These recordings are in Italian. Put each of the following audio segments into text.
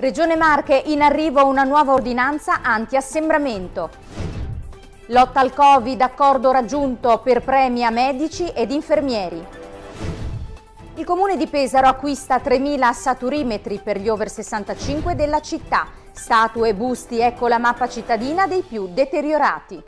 Regione Marche in arrivo una nuova ordinanza anti-assembramento. Lotta al Covid, accordo raggiunto per premi a medici ed infermieri. Il comune di Pesaro acquista 3.000 saturimetri per gli over 65 della città. Statue, busti, ecco la mappa cittadina dei più deteriorati.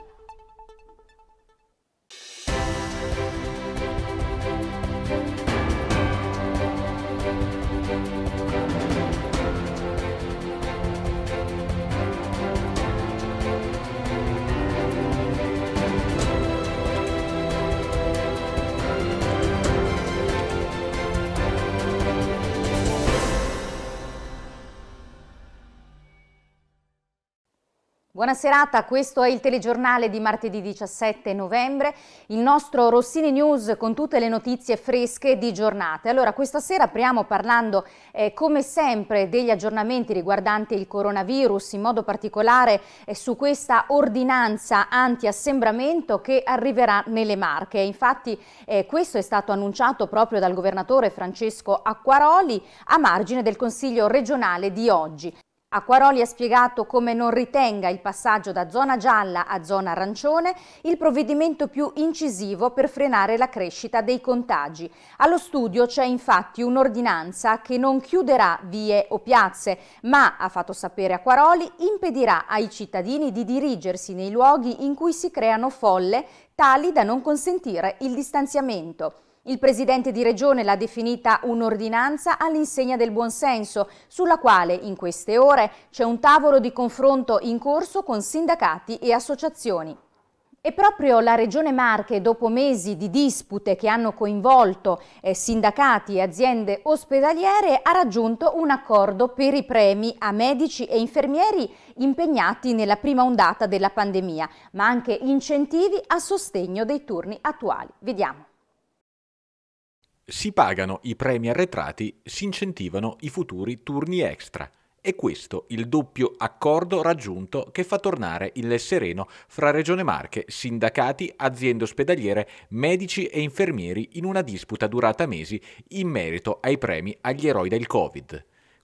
Buona serata, questo è il telegiornale di martedì 17 novembre, il nostro Rossini News con tutte le notizie fresche di giornate. Allora, questa sera apriamo parlando eh, come sempre degli aggiornamenti riguardanti il coronavirus, in modo particolare eh, su questa ordinanza anti-assembramento che arriverà nelle Marche. Infatti eh, questo è stato annunciato proprio dal governatore Francesco Acquaroli a margine del Consiglio regionale di oggi. Acquaroli ha spiegato come non ritenga il passaggio da zona gialla a zona arancione il provvedimento più incisivo per frenare la crescita dei contagi. Allo studio c'è infatti un'ordinanza che non chiuderà vie o piazze, ma, ha fatto sapere Acquaroli, impedirà ai cittadini di dirigersi nei luoghi in cui si creano folle tali da non consentire il distanziamento. Il presidente di Regione l'ha definita un'ordinanza all'insegna del buonsenso, sulla quale in queste ore c'è un tavolo di confronto in corso con sindacati e associazioni. E proprio la Regione Marche, dopo mesi di dispute che hanno coinvolto eh, sindacati e aziende ospedaliere, ha raggiunto un accordo per i premi a medici e infermieri impegnati nella prima ondata della pandemia, ma anche incentivi a sostegno dei turni attuali. Vediamo. Si pagano i premi arretrati, si incentivano i futuri turni extra. E questo il doppio accordo raggiunto che fa tornare il sereno fra Regione Marche, sindacati, aziende ospedaliere, medici e infermieri in una disputa durata mesi in merito ai premi agli eroi del Covid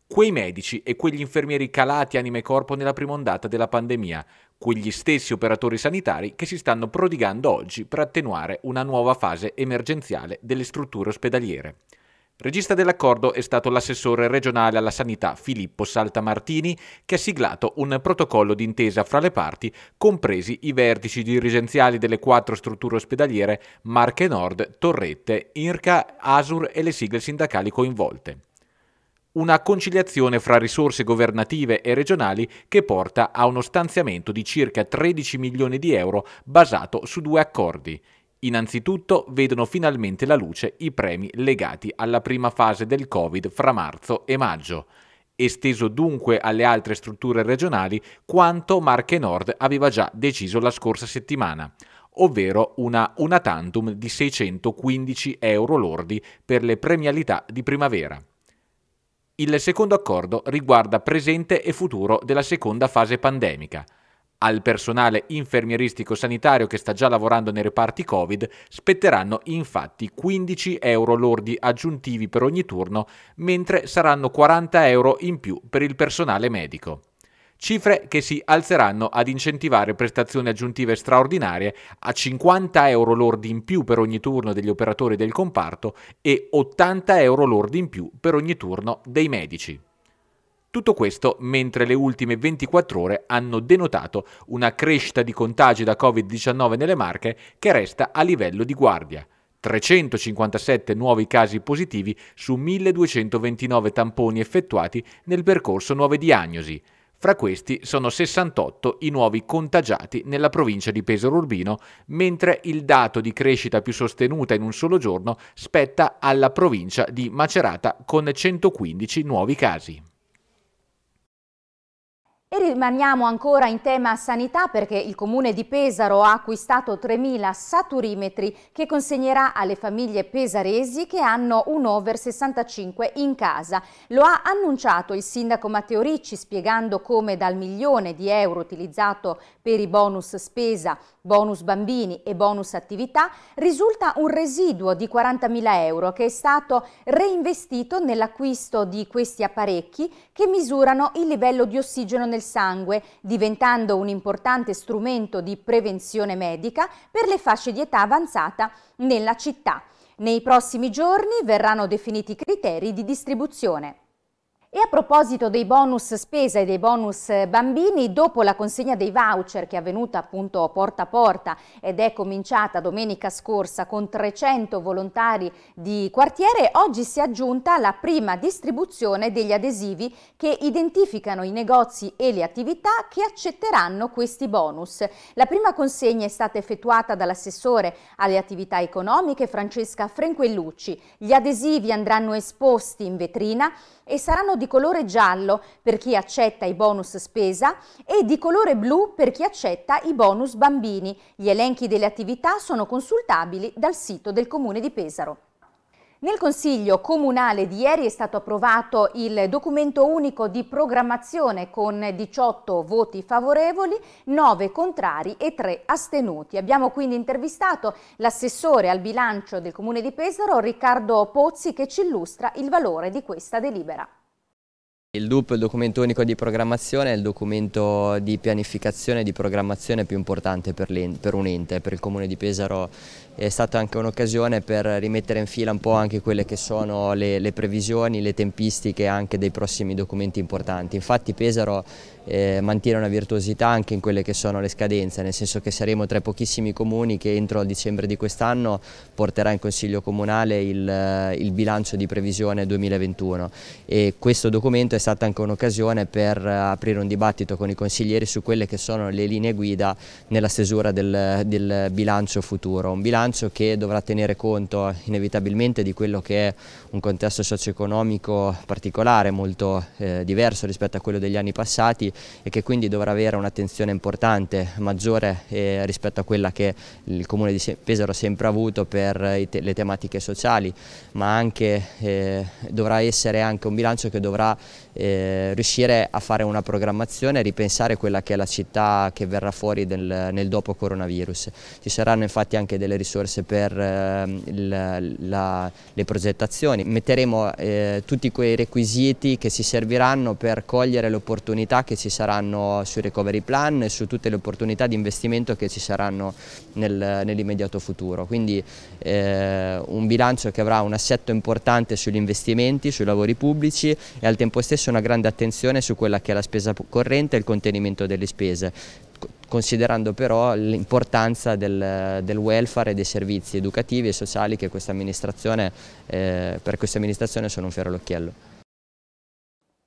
quei medici e quegli infermieri calati anima e corpo nella prima ondata della pandemia, quegli stessi operatori sanitari che si stanno prodigando oggi per attenuare una nuova fase emergenziale delle strutture ospedaliere. Regista dell'accordo è stato l'assessore regionale alla sanità Filippo Saltamartini, che ha siglato un protocollo d'intesa fra le parti, compresi i vertici dirigenziali delle quattro strutture ospedaliere Marche Nord, Torrette, IRCA, ASUR e le sigle sindacali coinvolte una conciliazione fra risorse governative e regionali che porta a uno stanziamento di circa 13 milioni di euro basato su due accordi. Innanzitutto vedono finalmente la luce i premi legati alla prima fase del Covid fra marzo e maggio esteso dunque alle altre strutture regionali quanto Marche Nord aveva già deciso la scorsa settimana, ovvero una una tantum di 615 euro lordi per le premialità di primavera. Il secondo accordo riguarda presente e futuro della seconda fase pandemica. Al personale infermieristico sanitario che sta già lavorando nei reparti Covid spetteranno infatti 15 euro lordi aggiuntivi per ogni turno, mentre saranno 40 euro in più per il personale medico cifre che si alzeranno ad incentivare prestazioni aggiuntive straordinarie a 50 euro lordi in più per ogni turno degli operatori del comparto e 80 euro lordi in più per ogni turno dei medici. Tutto questo mentre le ultime 24 ore hanno denotato una crescita di contagi da Covid-19 nelle Marche che resta a livello di guardia. 357 nuovi casi positivi su 1229 tamponi effettuati nel percorso nuove diagnosi, fra questi sono 68 i nuovi contagiati nella provincia di Pesaro Urbino, mentre il dato di crescita più sostenuta in un solo giorno spetta alla provincia di Macerata con 115 nuovi casi. E rimaniamo ancora in tema sanità perché il comune di Pesaro ha acquistato 3.000 saturimetri che consegnerà alle famiglie pesaresi che hanno un over 65 in casa. Lo ha annunciato il sindaco Matteo Ricci spiegando come dal milione di euro utilizzato per i bonus spesa bonus bambini e bonus attività, risulta un residuo di 40.000 euro che è stato reinvestito nell'acquisto di questi apparecchi che misurano il livello di ossigeno nel sangue, diventando un importante strumento di prevenzione medica per le fasce di età avanzata nella città. Nei prossimi giorni verranno definiti i criteri di distribuzione. E a proposito dei bonus spesa e dei bonus eh, bambini, dopo la consegna dei voucher che è avvenuta appunto porta a porta ed è cominciata domenica scorsa con 300 volontari di quartiere, oggi si è aggiunta la prima distribuzione degli adesivi che identificano i negozi e le attività che accetteranno questi bonus. La prima consegna è stata effettuata dall'assessore alle attività economiche Francesca Frenquellucci. Gli adesivi andranno esposti in vetrina e saranno di colore giallo per chi accetta i bonus spesa e di colore blu per chi accetta i bonus bambini. Gli elenchi delle attività sono consultabili dal sito del Comune di Pesaro. Nel Consiglio Comunale di ieri è stato approvato il documento unico di programmazione con 18 voti favorevoli, 9 contrari e 3 astenuti. Abbiamo quindi intervistato l'assessore al bilancio del Comune di Pesaro, Riccardo Pozzi, che ci illustra il valore di questa delibera. Il DUP, il documento unico di programmazione, è il documento di pianificazione e di programmazione più importante per, per un ente, per il Comune di Pesaro è stata anche un'occasione per rimettere in fila un po' anche quelle che sono le, le previsioni, le tempistiche anche dei prossimi documenti importanti. Infatti Pesaro eh, mantiene una virtuosità anche in quelle che sono le scadenze, nel senso che saremo tra i pochissimi comuni che entro dicembre di quest'anno porterà in Consiglio Comunale il, eh, il bilancio di previsione 2021 e questo documento è stata anche un'occasione per eh, aprire un dibattito con i consiglieri su quelle che sono le linee guida nella stesura del, del bilancio futuro, un bilancio che dovrà tenere conto inevitabilmente di quello che è un contesto socio-economico particolare, molto eh, diverso rispetto a quello degli anni passati e che quindi dovrà avere un'attenzione importante, maggiore eh, rispetto a quella che il Comune di Pesaro ha sempre avuto per te le tematiche sociali, ma anche, eh, dovrà essere anche un bilancio che dovrà eh, riuscire a fare una programmazione e ripensare quella che è la città che verrà fuori del, nel dopo coronavirus. Ci saranno infatti anche delle risorse per ehm, il, la, le progettazioni, metteremo eh, tutti quei requisiti che ci serviranno per cogliere le opportunità che ci saranno sui recovery plan e su tutte le opportunità di investimento che ci saranno nel, nell'immediato futuro. Quindi eh, un bilancio che avrà un assetto importante sugli investimenti, sui lavori pubblici e al tempo stesso una grande attenzione su quella che è la spesa corrente e il contenimento delle spese considerando però l'importanza del, del, welfare e dei servizi educativi e sociali che questa eh, per questa amministrazione sono un fiero all'occhiello.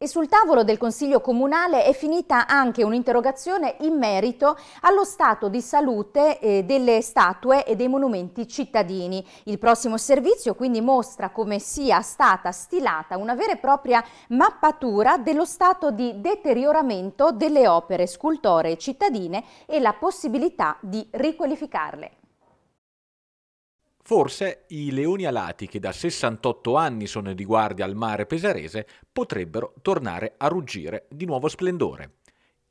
E sul tavolo del Consiglio Comunale è finita anche un'interrogazione in merito allo stato di salute eh, delle statue e dei monumenti cittadini. Il prossimo servizio quindi mostra come sia stata stilata una vera e propria mappatura dello stato di deterioramento delle opere scultoree cittadine e la possibilità di riqualificarle. Forse i leoni alati che da 68 anni sono di guardia al mare pesarese potrebbero tornare a ruggire di nuovo splendore.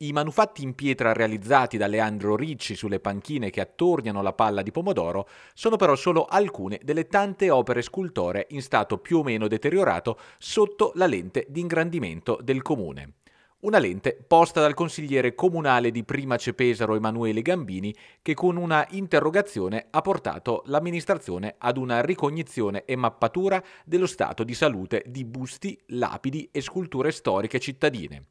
I manufatti in pietra realizzati da Leandro Ricci sulle panchine che attorniano la palla di pomodoro sono però solo alcune delle tante opere scultoree in stato più o meno deteriorato sotto la lente di ingrandimento del comune. Una lente posta dal consigliere comunale di Prima Cepesaro Emanuele Gambini che con una interrogazione ha portato l'amministrazione ad una ricognizione e mappatura dello stato di salute di busti, lapidi e sculture storiche cittadine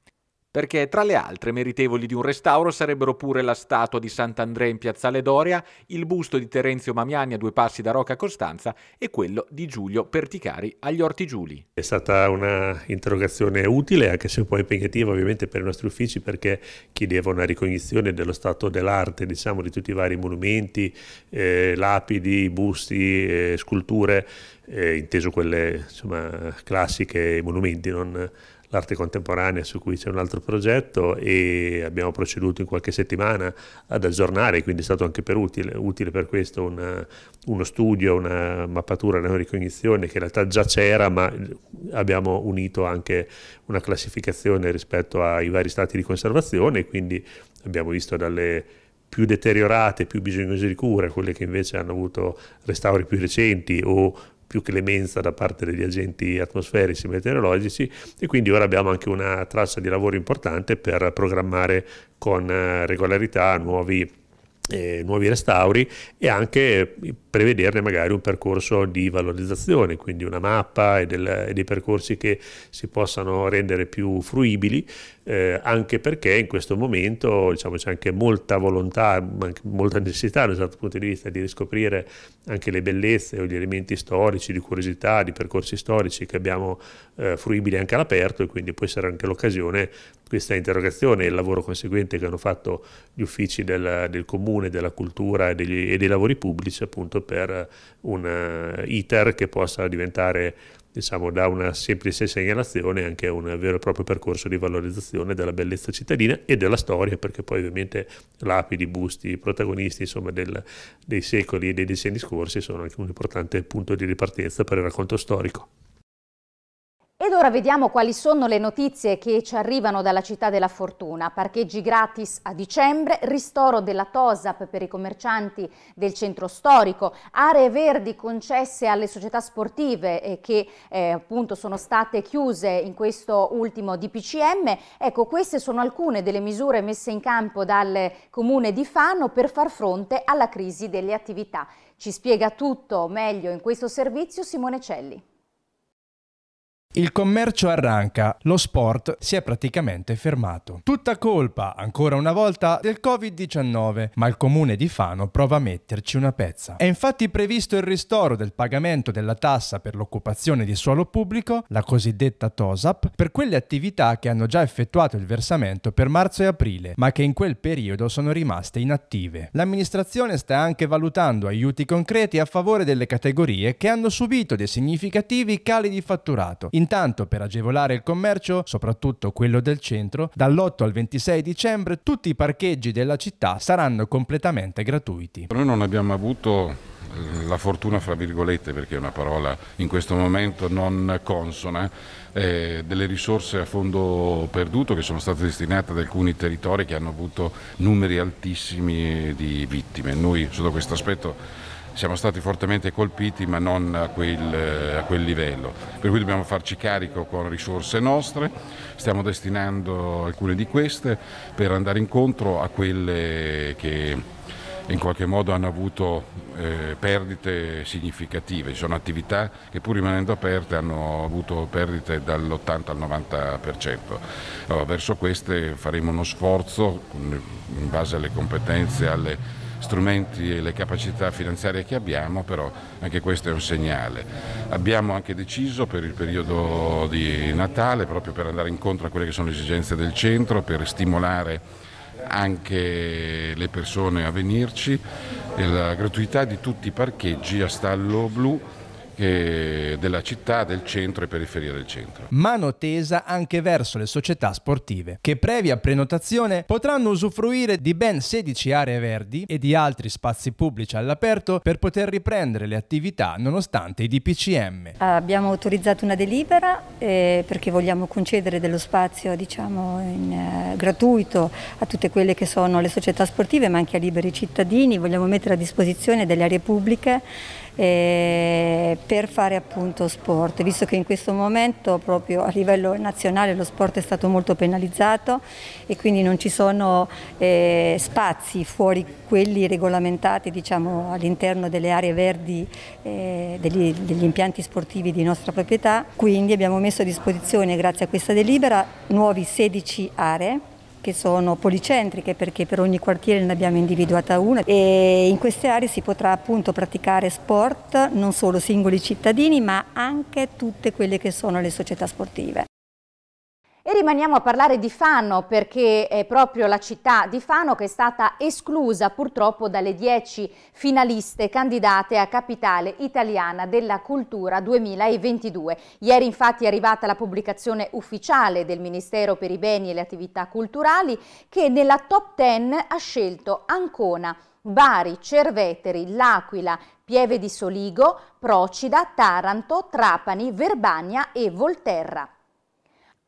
perché tra le altre meritevoli di un restauro sarebbero pure la statua di Sant'Andrea in Piazzale Doria, il busto di Terenzio Mamiani a due passi da Rocca Costanza e quello di Giulio Perticari agli Orti Giuli. È stata un'interrogazione utile, anche se un po' impegnativa ovviamente per i nostri uffici perché chiedeva una ricognizione dello stato dell'arte, diciamo, di tutti i vari monumenti, eh, lapidi, busti, eh, sculture, eh, inteso quelle insomma, classiche, monumenti, non l'arte contemporanea su cui c'è un altro progetto e abbiamo proceduto in qualche settimana ad aggiornare, quindi è stato anche per utile, utile per questo una, uno studio, una mappatura, una ricognizione che in realtà già c'era ma abbiamo unito anche una classificazione rispetto ai vari stati di conservazione quindi abbiamo visto dalle più deteriorate, più bisognose di cura, quelle che invece hanno avuto restauri più recenti o più clemenza da parte degli agenti atmosferici e meteorologici e quindi ora abbiamo anche una traccia di lavoro importante per programmare con eh, regolarità nuovi eh, nuovi restauri e anche eh, prevederne magari un percorso di valorizzazione, quindi una mappa e, del, e dei percorsi che si possano rendere più fruibili eh, anche perché in questo momento diciamo, c'è anche molta volontà, molta necessità da un certo punto di vista di riscoprire anche le bellezze o gli elementi storici, di curiosità, di percorsi storici che abbiamo eh, fruibili anche all'aperto e quindi può essere anche l'occasione questa interrogazione e il lavoro conseguente che hanno fatto gli uffici del, del comune, della cultura e, degli, e, dei lavori pubblici appunto per un uh, iter che possa diventare diciamo, da una semplice segnalazione anche a un vero e proprio percorso di valorizzazione della bellezza cittadina e della storia, perché poi ovviamente lapidi, busti, protagonisti insomma, del, dei secoli e dei decenni scorsi sono anche un importante punto di ripartenza per il racconto storico. Ed ora vediamo quali sono le notizie che ci arrivano dalla città della fortuna. Parcheggi gratis a dicembre, ristoro della TOSAP per i commercianti del centro storico, aree verdi concesse alle società sportive eh, che eh, appunto sono state chiuse in questo ultimo DPCM. Ecco, queste sono alcune delle misure messe in campo dal comune di Fano per far fronte alla crisi delle attività. Ci spiega tutto meglio in questo servizio Simone Celli. Il commercio arranca, lo sport si è praticamente fermato. Tutta colpa, ancora una volta, del Covid-19, ma il comune di Fano prova a metterci una pezza. È infatti previsto il ristoro del pagamento della tassa per l'occupazione di suolo pubblico, la cosiddetta TOSAP, per quelle attività che hanno già effettuato il versamento per marzo e aprile, ma che in quel periodo sono rimaste inattive. L'amministrazione sta anche valutando aiuti concreti a favore delle categorie che hanno subito dei significativi cali di fatturato, Intanto, per agevolare il commercio, soprattutto quello del centro, dall'8 al 26 dicembre tutti i parcheggi della città saranno completamente gratuiti. Noi non abbiamo avuto eh, la fortuna, fra virgolette, perché è una parola in questo momento non consona, eh, delle risorse a fondo perduto che sono state destinate ad alcuni territori che hanno avuto numeri altissimi di vittime. Noi sotto questo aspetto siamo stati fortemente colpiti ma non a quel, a quel, livello, per cui dobbiamo farci carico con risorse nostre, stiamo destinando alcune di queste per andare incontro a quelle che in qualche modo hanno avuto eh, perdite significative, ci sono attività che pur rimanendo aperte hanno avuto perdite dall'80 al 90%. Allora, verso queste faremo uno sforzo in base alle competenze, alle strumenti e le capacità finanziarie che abbiamo, però anche questo è un segnale. Abbiamo anche deciso per il periodo di Natale, proprio per andare incontro a quelle che sono le esigenze del centro, per stimolare anche le persone a venirci, la gratuità di tutti i parcheggi a Stallo Blu eh, della città, del centro e periferia del centro. Mano tesa anche verso le società sportive, che previa prenotazione potranno usufruire di ben 16 aree verdi e di altri spazi pubblici all'aperto per poter riprendere le attività nonostante i DPCM. Ah, abbiamo autorizzato una delibera eh, perché vogliamo concedere dello spazio diciamo, in, eh, gratuito a tutte quelle che sono le società sportive ma anche a liberi cittadini, vogliamo mettere a disposizione delle aree pubbliche eh, per fare appunto sport, visto che in questo momento proprio a livello nazionale lo sport è stato molto penalizzato e quindi non ci sono eh, spazi fuori quelli regolamentati diciamo, all'interno delle aree verdi eh, degli, degli impianti sportivi di nostra proprietà, quindi abbiamo messo a disposizione grazie a questa delibera nuovi 16 aree che sono policentriche perché per ogni quartiere ne abbiamo individuata una e in queste aree si potrà appunto praticare sport non solo singoli cittadini ma anche tutte quelle che sono le società sportive. E rimaniamo a parlare di Fano perché è proprio la città di Fano che è stata esclusa purtroppo dalle 10 finaliste candidate a Capitale Italiana della Cultura 2022. Ieri infatti è arrivata la pubblicazione ufficiale del Ministero per i Beni e le Attività Culturali che nella top 10 ha scelto Ancona, Bari, Cerveteri, L'Aquila, Pieve di Soligo, Procida, Taranto, Trapani, Verbania e Volterra.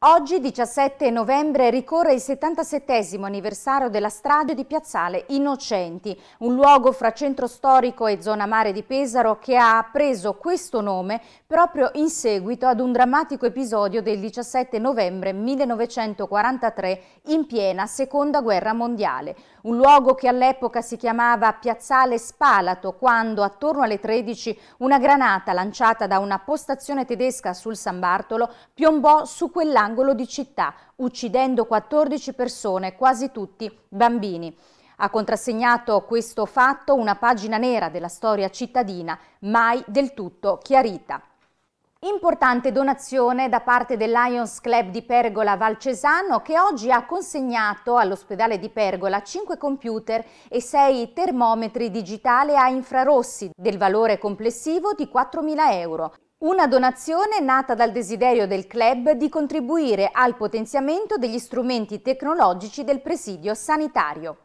Oggi, 17 novembre, ricorre il 77 anniversario della strage di Piazzale Innocenti, un luogo fra centro storico e zona mare di Pesaro che ha preso questo nome proprio in seguito ad un drammatico episodio del 17 novembre 1943 in piena Seconda Guerra Mondiale. Un luogo che all'epoca si chiamava Piazzale Spalato quando, attorno alle 13, una granata lanciata da una postazione tedesca sul San Bartolo piombò su quell'angolo angolo di città, uccidendo 14 persone, quasi tutti bambini. Ha contrassegnato questo fatto una pagina nera della storia cittadina, mai del tutto chiarita. Importante donazione da parte del Lions Club di Pergola Valcesano che oggi ha consegnato all'ospedale di Pergola 5 computer e 6 termometri digitali a infrarossi del valore complessivo di 4.000 euro. Una donazione nata dal desiderio del club di contribuire al potenziamento degli strumenti tecnologici del presidio sanitario.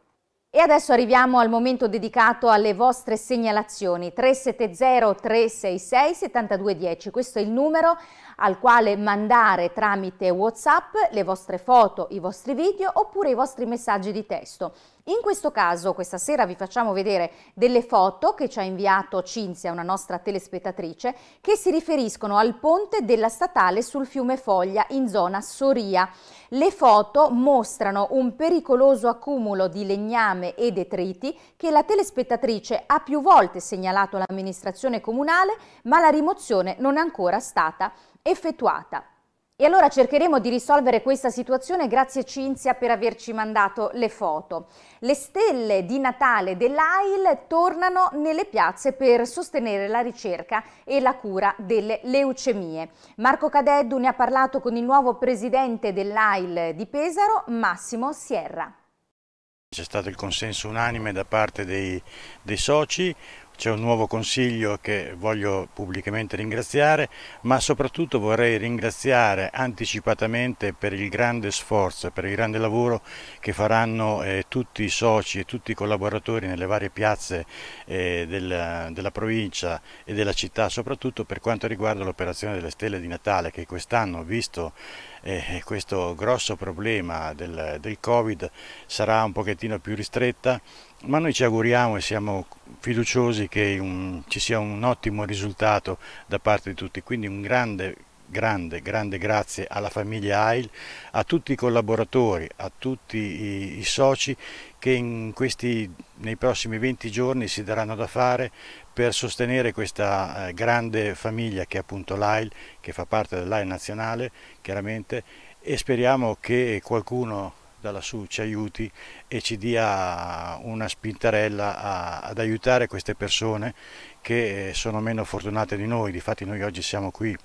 E adesso arriviamo al momento dedicato alle vostre segnalazioni 370 366 7210, questo è il numero al quale mandare tramite WhatsApp le vostre foto, i vostri video oppure i vostri messaggi di testo. In questo caso, questa sera vi facciamo vedere delle foto che ci ha inviato Cinzia, una nostra telespettatrice, che si riferiscono al ponte della statale sul fiume Foglia in zona Soria. Le foto mostrano un pericoloso accumulo di legname e detriti che la telespettatrice ha più volte segnalato all'amministrazione comunale, ma la rimozione non è ancora stata effettuata. E allora cercheremo di risolvere questa situazione, grazie a Cinzia per averci mandato le foto. Le stelle di Natale dell'AIL tornano nelle piazze per sostenere la ricerca e la cura delle leucemie. Marco Cadeddu ne ha parlato con il nuovo presidente dell'AIL di Pesaro, Massimo Sierra. C'è stato il consenso unanime da parte dei, dei soci, c'è un nuovo consiglio che voglio pubblicamente ringraziare, ma soprattutto vorrei ringraziare anticipatamente per il grande sforzo, per il grande lavoro che faranno eh, tutti i soci e tutti i collaboratori nelle varie piazze eh, della, della, provincia e della città, soprattutto per quanto riguarda l'operazione delle stelle di Natale che quest'anno, visto eh, eh, questo grosso problema del, del Covid sarà un pochettino più ristretta, ma noi ci auguriamo e siamo fiduciosi che un, ci sia un ottimo risultato da parte di tutti, quindi un grande grande, grande grazie alla famiglia AIL, a tutti i collaboratori, a tutti i, i soci che questi, nei prossimi 20 giorni si daranno da fare per sostenere questa eh, grande famiglia che è appunto l'AIL, che fa parte dell'AIL nazionale chiaramente e speriamo che qualcuno da lassù ci aiuti e ci dia una spintarella a, ad aiutare queste persone che eh, sono meno fortunate di noi, difatti noi oggi siamo qui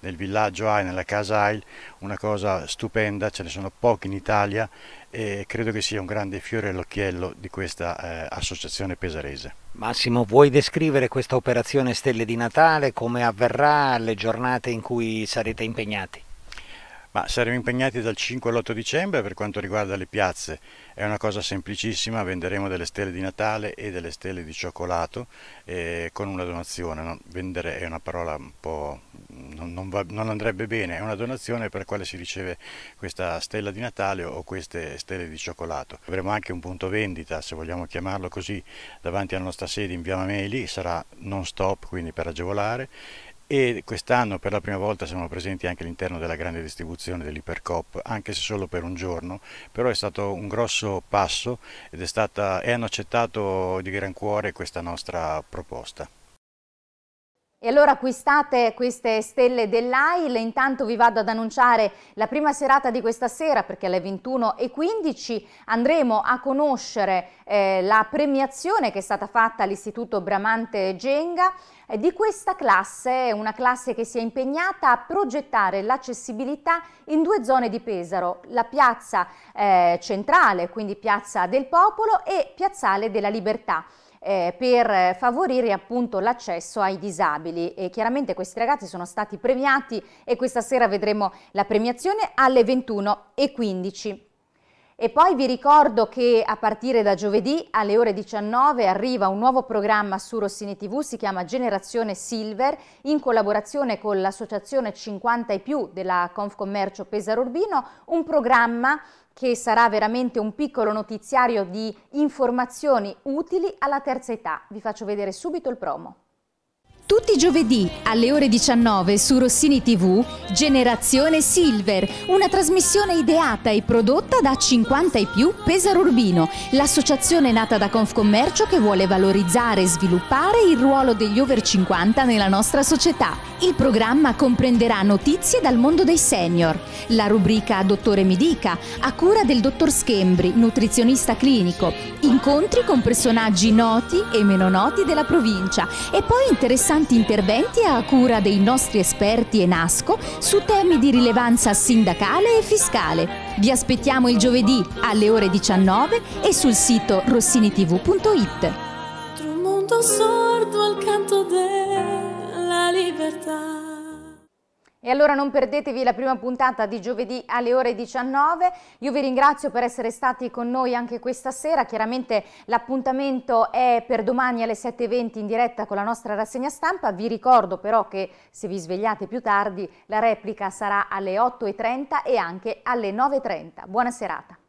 nel villaggio Ail, nella casa Ail, una cosa stupenda, ce ne sono pochi in Italia e credo che sia un grande fiore all'occhiello di questa eh, associazione pesarese. Massimo, vuoi descrivere questa operazione Stelle di Natale, come avverrà, le giornate in cui sarete impegnati? Ma saremo impegnati dal 5 all'8 dicembre per quanto riguarda le piazze. È una cosa semplicissima, venderemo delle stelle di Natale e delle stelle di cioccolato eh, con una donazione. No? Vendere è una parola un po' non, non, va, non, andrebbe bene, è una donazione per la quale si riceve questa stella di Natale o queste stelle di cioccolato. Avremo anche un punto vendita, se vogliamo chiamarlo così, davanti alla nostra sede in Via Mameli, sarà non stop quindi per agevolare e quest'anno per la prima volta siamo presenti anche all'interno della grande distribuzione dell'Ipercop, anche se solo per un giorno, però è stato un grosso passo ed è stata, e hanno accettato di gran cuore questa nostra proposta. E allora acquistate queste stelle dell'AIL, intanto vi vado ad annunciare la prima serata di questa sera perché alle 21.15 andremo a conoscere eh, la premiazione che è stata fatta all'Istituto Bramante Genga eh, di questa classe, una classe che si è impegnata a progettare l'accessibilità in due zone di Pesaro, la piazza eh, centrale, quindi piazza del popolo e piazzale della libertà eh, per favorire appunto l'accesso ai disabili e chiaramente questi ragazzi sono stati premiati e questa sera vedremo la premiazione alle 21.15. E poi vi ricordo che a partire da giovedì alle ore 19 arriva un nuovo programma su Rossini TV, si chiama Generazione Silver, in collaborazione con l'associazione 50 e più della Confcommercio Pesaro Urbino, un programma che sarà veramente un piccolo notiziario di informazioni utili alla terza età. Vi faccio vedere subito il promo. Tutti i giovedì alle ore 19 su Rossini TV Generazione Silver, una trasmissione ideata e prodotta da 50 e più Pesaro Urbino, l'associazione nata da Confcommercio che vuole valorizzare e sviluppare il ruolo degli over 50 nella nostra società. Il programma comprenderà notizie dal mondo dei senior, la rubrica Dottore mi dica a cura del dottor Schembri, nutrizionista clinico, incontri con personaggi noti e meno noti della provincia e poi interessanti importanti interventi a cura dei nostri esperti e NASCO su temi di rilevanza sindacale e fiscale. Vi aspettiamo il giovedì alle ore 19 e sul sito rossinitv.it. Un mondo sordo al canto della libertà. E allora non perdetevi la prima puntata di giovedì alle ore 19. Io vi ringrazio per essere stati con noi anche questa sera. Chiaramente l'appuntamento è per domani alle 7.20 in diretta con la nostra rassegna stampa. Vi ricordo però che se vi svegliate più tardi la replica sarà alle 8.30 e anche alle 9.30. Buona serata.